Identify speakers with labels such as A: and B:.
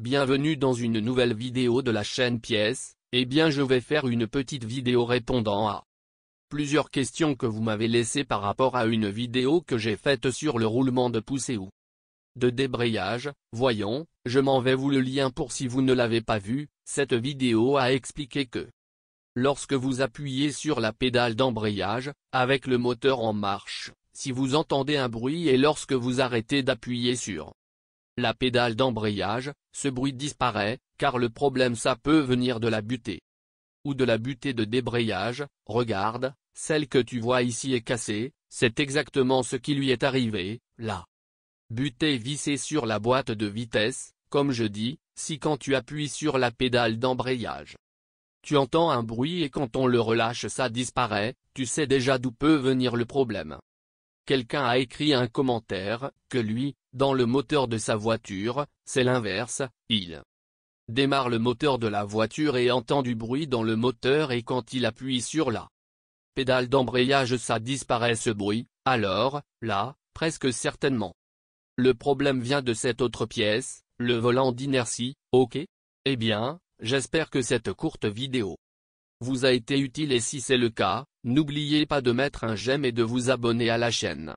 A: Bienvenue dans une nouvelle vidéo de la chaîne Pièce, et eh bien je vais faire une petite vidéo répondant à plusieurs questions que vous m'avez laissées par rapport à une vidéo que j'ai faite sur le roulement de poussée ou de débrayage, voyons, je m'en vais vous le lien pour si vous ne l'avez pas vu, cette vidéo a expliqué que lorsque vous appuyez sur la pédale d'embrayage, avec le moteur en marche, si vous entendez un bruit et lorsque vous arrêtez d'appuyer sur la pédale d'embrayage, ce bruit disparaît, car le problème ça peut venir de la butée. Ou de la butée de débrayage, regarde, celle que tu vois ici est cassée, c'est exactement ce qui lui est arrivé, là. Butée vissée sur la boîte de vitesse, comme je dis, si quand tu appuies sur la pédale d'embrayage. Tu entends un bruit et quand on le relâche ça disparaît, tu sais déjà d'où peut venir le problème. Quelqu'un a écrit un commentaire, que lui, dans le moteur de sa voiture, c'est l'inverse, il démarre le moteur de la voiture et entend du bruit dans le moteur et quand il appuie sur la pédale d'embrayage ça disparaît ce bruit, alors, là, presque certainement. Le problème vient de cette autre pièce, le volant d'inertie, ok Eh bien, j'espère que cette courte vidéo vous a été utile et si c'est le cas, n'oubliez pas de mettre un j'aime et de vous abonner à la chaîne.